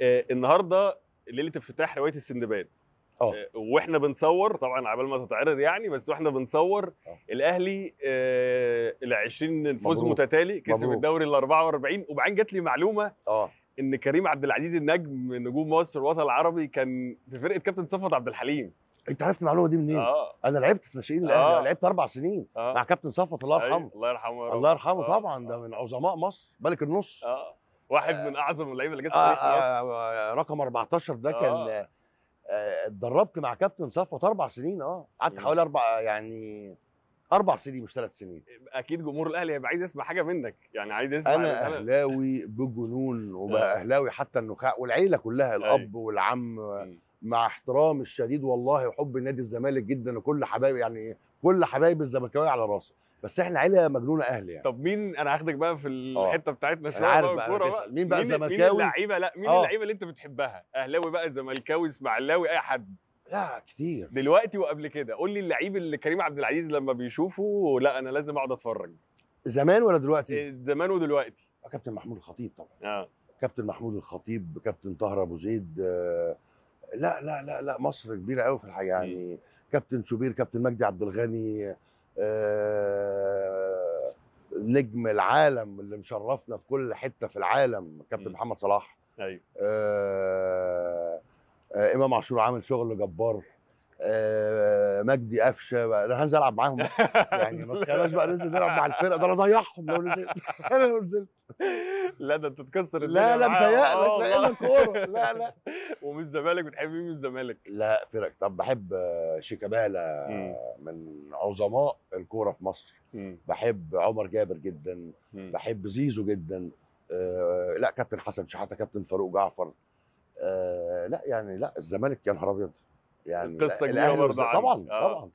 آه، النهارده ليله افتتاح روايه السندباد آه. اه واحنا بنصور طبعا عبال ما تتعرض يعني بس واحنا بنصور أوه. الاهلي آه، ال 20 فوز متتالي كسب الدوري ال 44 وبعدين جات لي معلومه اه ان كريم عبد العزيز النجم نجوم مصر الوطن العربي كان في فرقه كابتن صفوت عبد الحليم انت عرفت المعلومه دي منين؟ آه. انا لعبت في ناشئين الاهلي آه. لعبت اربع سنين آه. مع كابتن صفوت الله أيوة، يرحمه الله يرحمه الله يرحمه آه. طبعا ده من عظماء مصر ملك النص آه. واحد آه. من اعظم اللعيبه اللي جت في آه، تاريخ مصر آه، رقم 14 ده كان اتدربت مع كابتن صفوت اربع سنين اه قعدت حوالي اربع يعني اربع سنين مش ثلاث سنين اكيد جمهور الاهلي هيبقى عايز يسمع حاجه منك يعني عايز يسمع انا اهلاوي بجنون وبقى اهلاوي حتى النخاع والعيله كلها الاب أيوه. والعم مع احترامي الشديد والله وحب نادي الزمالك جدا وكل حبايبي يعني كل حبايب الزملكاويه على راسه بس احنا عيله مجنونه اهل يعني طب مين انا هاخدك بقى في آه. الحته بتاعتنا شويه عارف بقى, بقى, بقى. مين بقى الزملكاوي مين اللعيبه لا مين آه. اللعيبه اللي انت بتحبها اهلاوي بقى زملكاوي اسماعيلاوي اي حد لا كتير دلوقتي وقبل كده قول لي اللعيب اللي كريم عبد العزيز لما بيشوفه لا انا لازم اقعد اتفرج زمان ولا دلوقتي آه، زمان ودلوقتي كابتن محمود الخطيب طبعا اه كابتن محمود الخطيب كابتن طاهر ابو زيد آه لا لا لا لا مصر كبيره قوي في الحقيقه إمم. يعني كابتن شوبير كابتن مجدي عبد الغني آه نجم العالم اللي مشرفنا في كل حته في العالم كابتن إمم. محمد صلاح ايوه آه آه امام عاشور عامل شغل جبار آه مجدي قفشه انا هنزل العب معاهم يعني ما تخيلناش بقى ننزل نلعب مع الفرقه ده انا اضيعهم لو نزلت انا لو نزلت لا ده انت تكسر لا لا متهيألك لا آه، الا كوره لا لا ومش الزمالك بتحب مين من الزمالك؟ لا فرق طب بحب شيكابالا من عظماء الكوره في مصر بحب عمر جابر جدا بحب زيزو جدا آه لا كابتن حسن شحاته كابتن فاروق جعفر آه لا يعني لا الزمالك يا نهار ابيض يعني القصه كبيره طبعا آه. طبعا طبعا